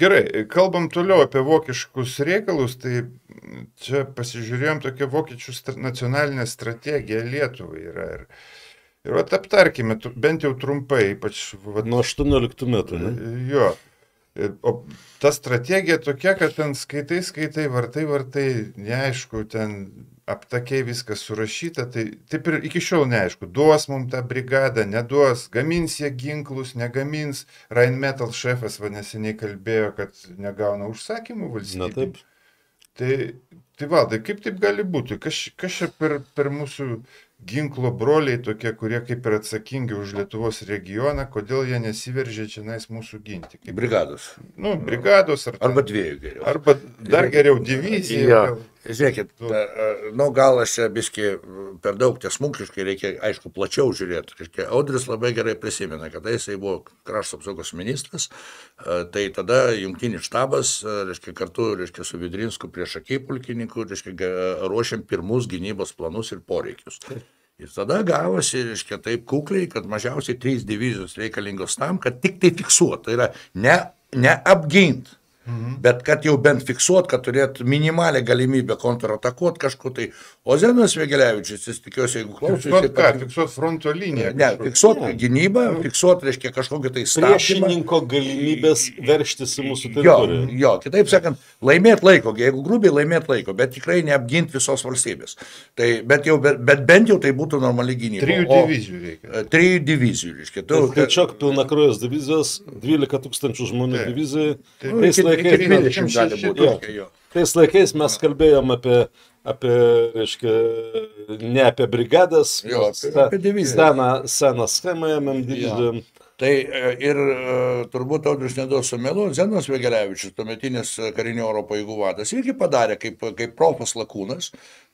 Gerai, kalbam toliau apie vokiškus reikalus, tai čia pasižiūrėjom tokią vokiečių nacionalinę strategiją Lietuvai yra. Ir, ir vat, aptarkime, bent jau trumpai, ypač... Vat, Nuo 18 metų, ne? Jo. O ta strategija tokia, kad ten skaitai, skaitai, vartai, vartai, neaišku, ten aptakiai viskas surašyta, tai taip ir iki šiol neaišku, duos mums tą brigadą, neduos, gamins jie ginklus, negamins. Rheinmetall šefas neseniai kalbėjo, kad negauna užsakymų valstybė. Na taip. Tai, tai valdai, kaip taip gali būti? Kas, kas čia per, per mūsų ginklo broliai tokie, kurie kaip ir atsakingi už Lietuvos regioną, kodėl jie nesiveržia čia nais mūsų ginti? Kaip... Brigados. Nu, brigados. Ar, arba dviejų geriau. Arba dar geriau divizija. Ja. Gal... Žiūrėkit, nu. nu gal aš čia biški per daug tiesmukiškai reikia, aišku, plačiau žiūrėti. Reiškia, Audris labai gerai prisimena, kada jisai buvo krašto apsaugos ministras, tai tada jungtinis štabas, reiškia, kartu reiškia, su Vidrinsku prieš akį pulkininku, reiškia, ruošiam pirmus gynybos planus ir poreikius. Ir tada gavosi, reiškia, taip kukliai, kad mažiausiai trys divizijos reikalingos tam, kad tik tai fiksuot, tai yra ne, neapgint Mhm. Bet kad jau bent fiksuot, kad turėtų minimalę galimybę kontratakuoti kažkur tai. O Zenonas Vegelevičius, jis tikiuosi, jeigu klausosi. Fiksuot, tai ką, pat... fiksuot fronto liniją. Ne, fiksuot ne. gynybą, ne. fiksuot, reiškia, kažkokį tai stabdymą. Priešininko galimybės verštis į mūsų teritoriją. Jo, jo, kitaip sakant, laimėt laiko, jeigu grubiai laimėt laiko, bet tikrai neapginti visos valstybės. Tai, bet, jau, bet, bet bent jau tai būtų normali gynyba. Trijų divizijų reikia. E, trijų divizijų, reiškia. Tai čia pilnakrojos divizijos, 12 tūkstančių žmonių divizija. Tai, tai, laikais, 20 gali būti. Ja. Jo. Tais laikais mes kalbėjom apie, apie reiškia, ne apie brigadas, jo, apie, ta, apie diviziją. Seną, seną schemą jam didžiulį. Tai e, ir e, turbūt Audrius neduos sumeluo, Zenonas Vegelevičius, tuometinis e, karinio oro pajėgų vadas, irgi padarė kaip, kaip profas lakūnas,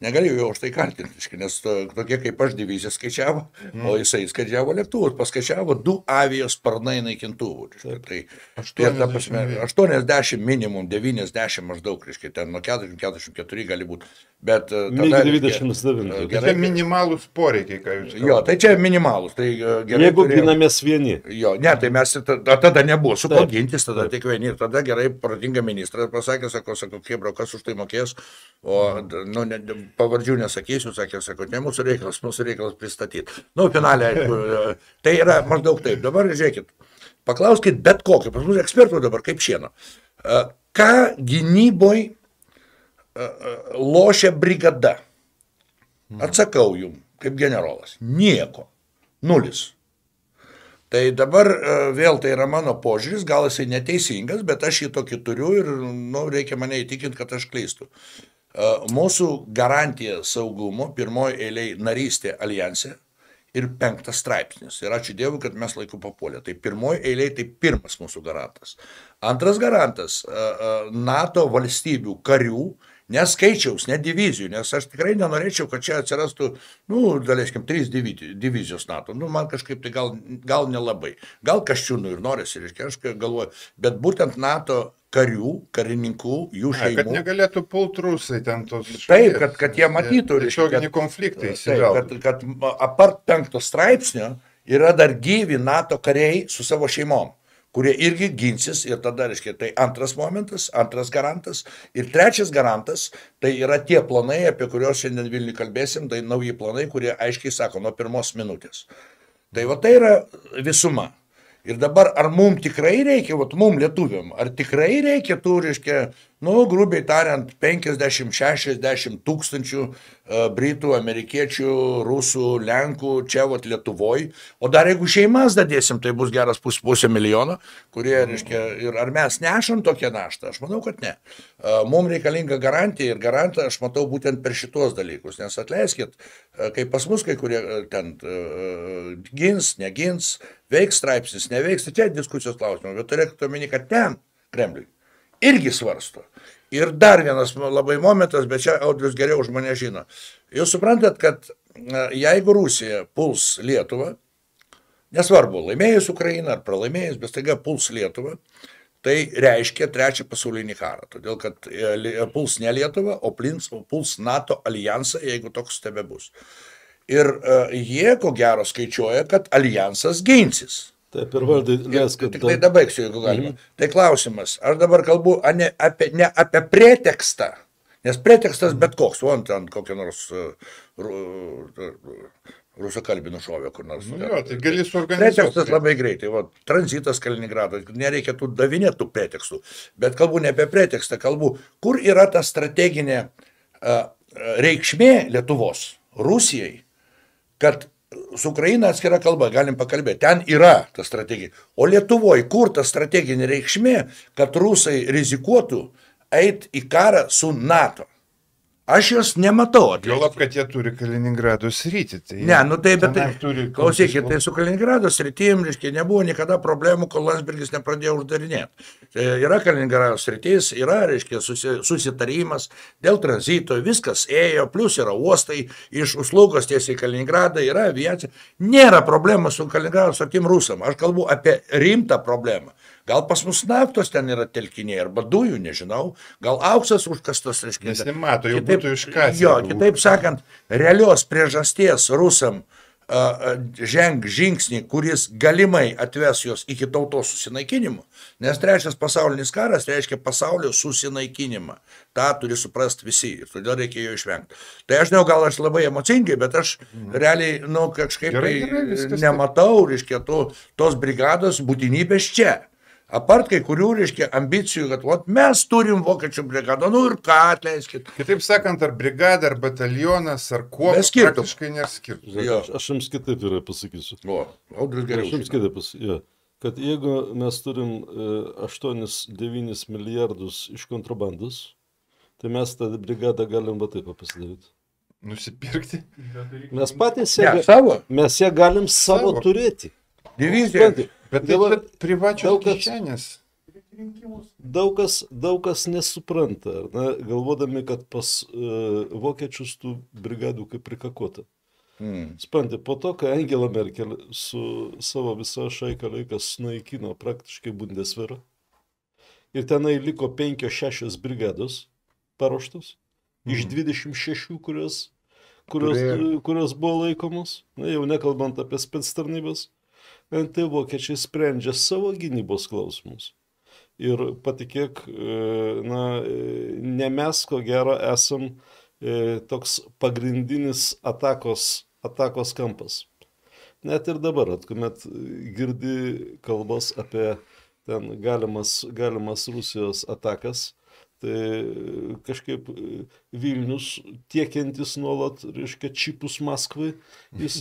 negalėjau jo už tai kaltinti, nes tokie kaip aš divizija skaičiavo, mm. o jisai skaičiavo lėktuvus, paskaičiavo du avijos sparnai naikintuvų. Tai 80, prasme, 80 minimum, 90 maždaug, reiškia, ten nuo 40-44 gali būti. Bet e, tada... 29. E, tai minimalūs poreikiai, ką jūs sakėte. Jo, tai čia minimalūs. Tai e, gerai, Jeigu turėjom. ginamės vieni. Jo, ne, tai mes tada, tada nebuvo su kuo gintis, tada Taip. tik vieni. Ir tada gerai, protinga ministras pasakė, sako, sako, kiebro, kas už tai mokės, o nu, ne, pavardžių nesakysiu, sakė, sako, ne mūsų reikalas, mūsų reikalas pristatyti. Nu, finalė, aišku, tai yra maždaug taip. Dabar žiūrėkit, paklauskite bet kokio, pas mus ekspertų dabar kaip šieno. Ką gynyboj lošia brigada. Atsakau jum, kaip generolas, nieko, nulis. Tai dabar e, vėl tai yra mano požiūris, gal jisai neteisingas, bet aš jį tokį turiu ir nu, reikia mane įtikinti, kad aš klystu. E, mūsų garantija saugumo pirmoji eiliai narystė alijanse ir penktas straipsnis. Ir ačiū Dievui, kad mes laiku papuolė. Tai pirmoji eiliai tai pirmas mūsų garantas. Antras garantas e, - NATO valstybių karių neskaičiaus, ne divizijų, nes aš tikrai nenorėčiau, kad čia atsirastų, nu, daleiskim, trys divizijos NATO. Nu, man kažkaip tai gal, gal nelabai. Gal kažčiūnų ir norisi, reiškia, aš galvoju, bet būtent NATO karių, karininkų, jų šeimų. Kad negalėtų pult rusai ten tos. Šalies. Taip, kad, kad jie matytų. Tiesioginį konfliktą įsivaizduoti. Kad, kad apart penkto straipsnio yra dar gyvi NATO kariai su savo šeimom kurie irgi ginsis ir tada, reiškia, tai antras momentas, antras garantas. Ir trečias garantas, tai yra tie planai, apie kuriuos šiandien Vilniui kalbėsim, tai nauji planai, kurie aiškiai sako nuo pirmos minutės. Tai va tai yra visuma. Ir dabar ar mums tikrai reikia, vat mums lietuviam, ar tikrai reikia tų, reiškia, nu, grubiai tariant, 50-60 tūkstančių e, britų, amerikiečių, rusų, lenkų čia vat Lietuvoje. O dar jeigu šeimas dadėsim, tai bus geras pus, pusė milijono, kurie, reiškia, ir ar mes nešam tokią naštą? Aš manau, kad ne. E, Mums reikalinga garantija ir garantą aš matau būtent per šitos dalykus, nes atleiskit, e, kai pas mus kai kurie ten gins, negins, veiks straipsnis, neveiks, tai čia diskusijos klausimas, bet turėkite omeny, kad ten Kremliui irgi svarsto. Ir dar vienas labai momentas, bet čia Audrius geriau už mane žino. Jūs suprantat, kad jeigu Rusija puls Lietuvą, nesvarbu, laimėjus Ukrainą ar pralaimėjus, bet staiga puls Lietuvą, tai reiškia trečią pasaulinį karą. Todėl, kad e, e, puls ne Lietuva, o plins, puls NATO alijansą, jeigu toks tebe bus. Ir e, jie, ko gero, skaičiuoja, kad alijansas ginsis. Taip ir vardai leisk. Tik tai dabaigsiu, jeigu galima. Mhm. Tai klausimas, aš dabar kalbu ne apie, ne apie pretekstą, nes pretekstas bet koks, o ant, ant kokio nors e, e, rusų kalbį nušovė kur nors. Nu, jo, tai gali suorganizuoti. Pretekstas labai greitai, va, tranzitas Kaliningrado, nereikia tų davinėtų pretekstų, bet kalbu ne apie pretekstą, kalbu, kur yra ta strateginė a, e, reikšmė Lietuvos, Rusijai, kad su Ukraina atskira kalba, galim pakalbėti, ten yra ta strategija. O Lietuvoje kur ta strateginė reikšmė, kad rusai rizikuotų eiti į karą su NATO? Aš jos nematau. Juolab, kad jie turi Kaliningrado sritį. Tai ne, nu tai, bet tai, turi, klausykit, tai su Kaliningrado sritim, reiškia, nebuvo niekada problemų, kol Landsbergis nepradėjo uždarinėti. Tai e, yra Kaliningrado sritis, yra, reiškia, susi, susitarimas dėl tranzito, viskas ėjo, plus yra uostai iš Uslugos tiesiai į Kaliningradą, yra aviacija. Nėra problemų su Kaliningrado sritim rusam. Aš kalbu apie rimtą problemą. Gal pas mus naftos ten yra telkiniai, arba dujų, nežinau, gal auksas užkastas, reiškia. Nes nemato, jau kitaip, būtų iškastas. Jo, kitaip sakant, realios priežasties rusam uh, ženg žingsnį, kuris galimai atves juos iki tautos susineikinimo, nes trečias pasaulinis karas reiškia pasaulio susineikinimą. Ta turi suprasti visi ir todėl reikia jo išvengti. Tai aš žinau, gal aš labai emocingai, bet aš mhm. realiai, nu, kažkaip gerai, tai gerai, tai nematau, reiškia, to, tos brigados būtinybės čia apart kai kurių, reiškia, ambicijų, kad vat, mes turim vokiečių brigadą, nu ir ką atleiskit. Kitaip sakant, ar brigada, ar batalionas, ar kuo. Neskirtum. Visiškai neskirtum. Aš, aš jums kitaip yra pasakysiu. O, audris geriau. Aš jums kitaip pasakysiu. Ja. Kad jeigu mes turim 8-9 e, milijardus iš kontrabandos, tai mes tą brigadą galim va taip pasidaryti. Nusipirkti? Mes patys ją, ja, savo. Mes ją galim savo, savo. turėti. Divizija. Bet, Dėl, bet privačios daug kišenės. Daug kas, daug kas nesupranta, na, galvodami, kad pas uh, vokiečius tų brigadų kaip prikakota. Hmm. Spantė, po to, kai Angela Merkel su savo visa šaika laikas sunaikino praktiškai Bundesverą ir tenai liko 5-6 brigados paruoštos hmm. iš 26, kurios, kurios, kurios buvo laikomos, na, jau nekalbant apie spetstarnybas. Hmm tai vokiečiai sprendžia savo gynybos klausimus. Ir patikėk, e, na, e, ne mes, ko gero, esam e, toks pagrindinis atakos, atakos kampas. Net ir dabar, kuomet girdi kalbos apie ten galimas, galimas Rusijos atakas, Tai kažkaip e, Vilnius tiekiantis nuolat, reiškia, čipus Maskvai, jis,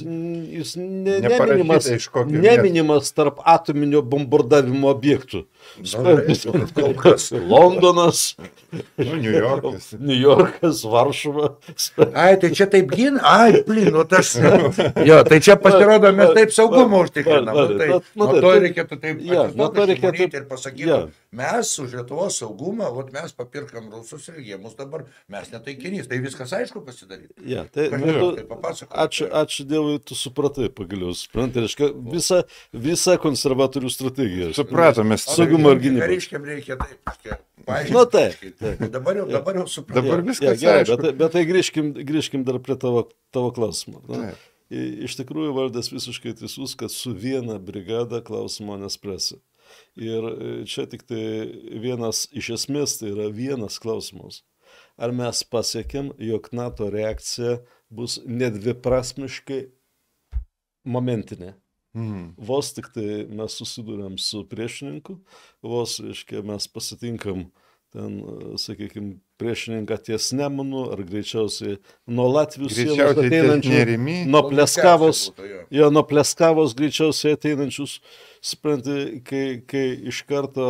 jis ne, neminimas, neminimas tarp atominio bombardavimo objektų. Kol kas Londonas, nu, New Yorkas. New Yorkas, Varšuva. Ai, tai čia taip gin, ai, blin, nu tas. Jo, tai čia pasirodo, mes taip saugumą užtikrinam. Nu, tai, nu, tai, nu, to reikėtų taip, ja, nu, to reikėtų taip ir pasakyti. Ja mes už Lietuvos saugumą, vat mes papirkam rusus ir jie mus dabar, mes netaikinys. Tai viskas aišku pasidaryti. Ja, tai, nu, Pažiūrėjau, tai papasakok. Ačiū, ačiū Dievui, tu supratai pagaliau. Supranti, reiškia, visa, visa konservatorių strategija. Supratome, nu, saugumo tai ir gynybos. Kariškiam reikia taip, reiškia. Na taip, tai taip. Dabar jau, dabar jau supratau. Dabar viskas ja, gerai. Bet, bet tai grįžkim, grįžkim dar prie tavo, tavo klausimo. Na, nu. iš tikrųjų, vardas visiškai teisus, kad su viena brigada klausimo nespręsi. Ir e, čia tik tai vienas, iš esmės tai yra vienas klausimas. Ar mes pasiekėm, jog NATO reakcija bus nedviprasmiškai momentinė? Mm. Vos tik tai mes susidurėm su priešininku, vos, reiškia, mes pasitinkam ten, e, sakykime, priešininką ties Nemunu, ar greičiausiai nuo Latvijos sienos ateinančių, nuo Pleskavos, jo, nuo Pleskavos greičiausiai ateinančius, sprendai, kai, kai iš karto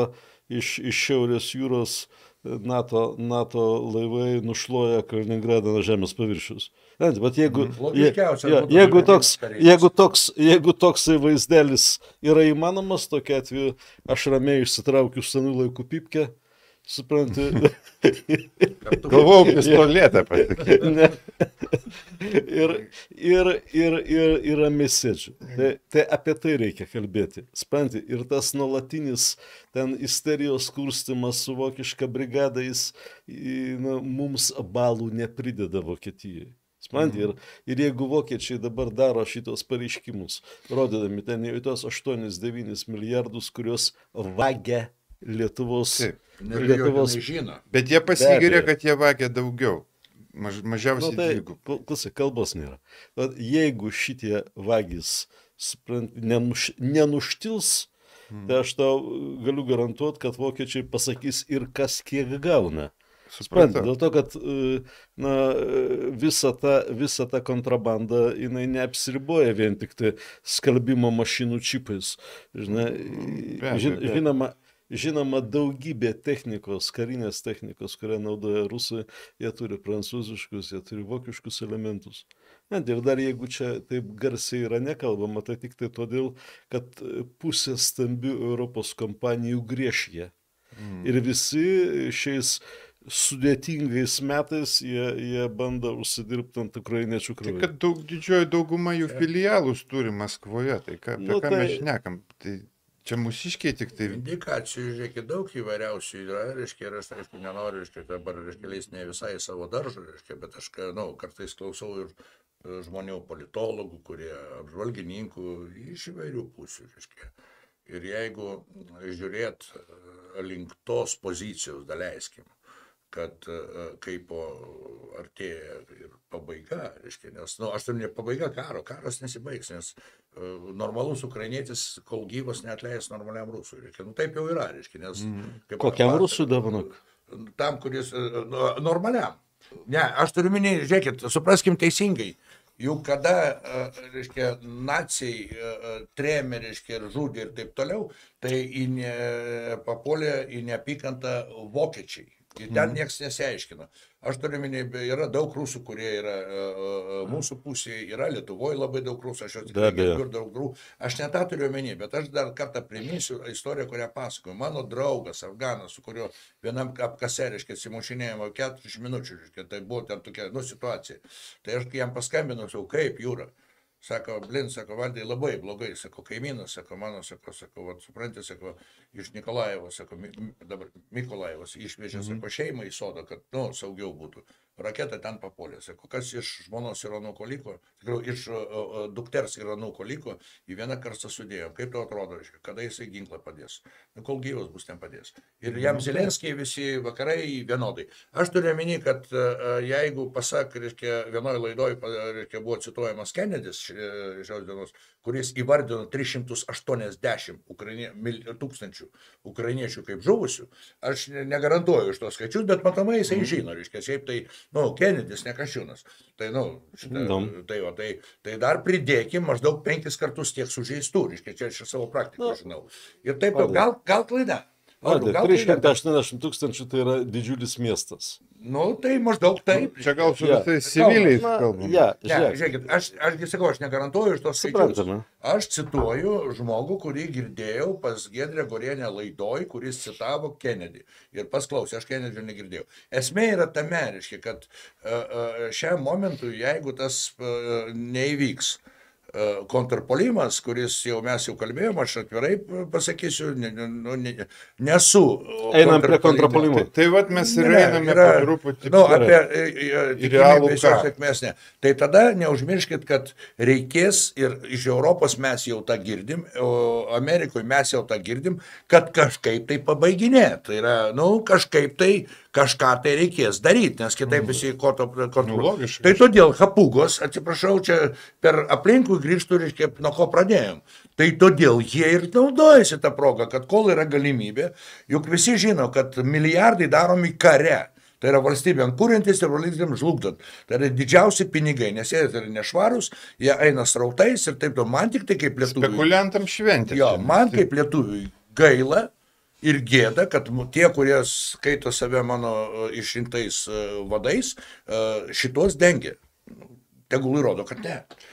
iš, iš Šiaurės jūros e, NATO, NATO laivai nušloja Kaliningradą nuo žemės paviršius. Ne, bet jeigu, mhm. je, je, jeigu, toks, jeigu, toks, jeigu toksai vaizdelis yra įmanomas, tokia atveju aš ramiai išsitraukiu senų laikų pipkę suprantu. Galvojau, pistolėtę pasakyti. ir, ir, ir, ir, ir amesėdžių. Tai, tai apie tai reikia kalbėti. Spanti, ir tas nuolatinis ten isterijos kurstimas su vokiška brigada, jis na, nu, mums balų neprideda Vokietijai. Spanti, mhm. ir, ir jeigu vokiečiai dabar daro šitos pareiškimus, rodydami ten jau tos 8-9 milijardus, kuriuos vagia Lietuvos. Taip Nes Lietuvos žino. Bet jie pasigirė, kad jie vagia daugiau. Maž, mažiausiai nu, tai, dvigubų. Klausyk, kalbos nėra. Tad jeigu šitie vagys sprant, nenuš, nenuštils, hmm. tai aš tau galiu garantuoti, kad vokiečiai pasakys ir kas kiek gauna. Suprantate, dėl to, kad e, na, e, visa, ta, visa ta kontrabanda, jinai neapsiriboja vien tik tai skalbimo mašinų čipais. Žinai, hmm, žin, žinoma, be žinoma daugybė technikos karinės technikos kurią naudoja rusai jie turi prancūziškus jie turi vokiškus elementus net ir dar jeigu čia taip garsiai yra nekalbama tai tiktai todėl kad e, pusė stambių europos kompanijų grieš ją mm. ir visi šiais sudėtingais metais jie, jie bando užsidirbti ant ukrainiečių tai kraujo. Tai kad daug, didžioji dauguma jų filialus turi Maskvoje, tai ką, apie nu, ką tai, mes šnekam. Tai Čia mūsiškiai tik tai. Indikacijų, žiūrėkit, daug įvairiausių yra, reiškia, ir aš, aišku, nenoriu, reiškia, dabar, reiškia, leis ne visai savo daržą, reiškia, bet aš, na, nu, kartais klausau ir e, žmonių politologų, kurie apžvalgininkų iš įvairių pusių, reiškia. Ir jeigu žiūrėt e, link tos pozicijos, daleiskim, kad e, e, kaipo artėja ir pabaiga, reiškia, nes, na, nu, aš turiu ne pabaiga karo, karas nesibaigs, nes uh, normalus ukrainietis, kol gyvas, neatleis normaliam rusui, reiškia, nu taip jau yra, reiškia, nes... Mhm. Kaip, Kokiam pat, rusui davanuk? Tam, kuris nu, normaliam. Ne, aš turiu minėti, žiūrėkit, supraskim teisingai. Juk kada, reiškia, nacijai trėmė, reiškia, ir žudė ir taip toliau, tai į ne, papolė į neapykantą vokiečiai Ir ten mhm. niekas nesiaiškina. Aš turiu minėti, yra daug rusų, kurie yra uh, mūsų pusėje, yra Lietuvoje labai daug rusų, aš jau tikrai girdžiu daug rusų. Aš ne tą turiu minėti, bet aš dar kartą priminsiu istoriją, kurią pasakoju. Mano draugas Afganas, su kuriuo vienam apkase, reiškia, simušinėjimo 40 minučių, reiškia, tai buvo ten tokia, nu, situacija. Tai aš jam paskambinau, sakau, kaip jūra. Uh, Sako, blin, sako, valdai labai blogai, sako, kaimynas, sako, mano, sako, sako, vat, supranti, sako, iš Nikolaevo, sako, mi, dabar Mikolaevas išvežė, mm -hmm. sako, šeimą į sodą, kad, nu, saugiau būtų raketa ten papuolė. Sako, kas iš žmonos ir anūko liko, tikrai iš dukters ir anūko liko, į vieną karstą sudėjom. Kaip tau atrodo, reiškia, kada jisai ginklą padės? Nu, kol gyvas bus ten padės. Ir jam mhm. Zelenskiai visi vakarai vienodai. Aš turiu meni, kad e, e, jeigu, pasak, reiškia, vienoje laidoje reiškia, buvo cituojamas Kennedys e, šios dienos, kuris įvardino 380 ukrainie, mil, tūkstančių ukrainiečių kaip žuvusių, aš negarantuoju iš tos skaičius, bet matomai jisai mhm. žino, reiškia, šiaip tai nu, Kenedis, ne Kašiūnas. Tai, nu, šitą, Dom. Nu. tai, o, tai, tai dar pridėkim maždaug penkis kartus tiek sužeistų, reiškia, čia aš iš savo praktikos nu. žinau. Ir taip, gal, gal klaida. Na, tai 380 tūkstančių tai yra didžiulis miestas. Nu, tai maždaug taip. Nu, čia gal su ja. visais civiliais kalbame. Ja, ne, žiūrėkit, aš, aš sakau, aš negarantuoju iš tos skaičius. Aš cituoju žmogų, kurį girdėjau pas Gedrė Gorienė laidoj, kuris citavo Kennedy. Ir pasklausė, aš Kennedy negirdėjau. Esmė yra tame, reiškia, kad e, e, šiam momentui, jeigu tas e, neįvyks, uh, E, kontrpolimas, kuris jau mes jau kalbėjom, aš atvirai pasakysiu, ne, nu, ne, nesu. Einam prie kontrpolimo. Tai, tai vad mes ir ne, einame yra, truputį nu, apie e, e, realų sėkmės. Tai tada neužmirškit, kad reikės ir iš Europos mes jau tą girdim, Amerikoje mes jau tą girdim, kad kažkaip tai pabaiginė. Tai yra, nu, kažkaip tai kažką tai reikės daryti, nes kitaip mhm. visi kontroliuoja. Nu, tai todėl hapugos, atsiprašau, čia per aplinkų grįžtų, reiškia, nuo ko pradėjom. Tai todėl jie ir naudojasi tą progą, kad kol yra galimybė, juk visi žino, kad milijardai daromi kare. Tai yra valstybėm kūrintis ir valstybėm žlugdant. Tai yra didžiausi pinigai, nes jie yra nešvarūs, jie eina srautais ir taip to. Man tik tai kaip lietuviui. Spekuliantam šventė. Jo, man kaip lietuviui gaila, ir gėda, kad tie, kurie skaito save mano e, išrinktais e, vadais, e, šitos dengia. Tegul įrodo, kad ne.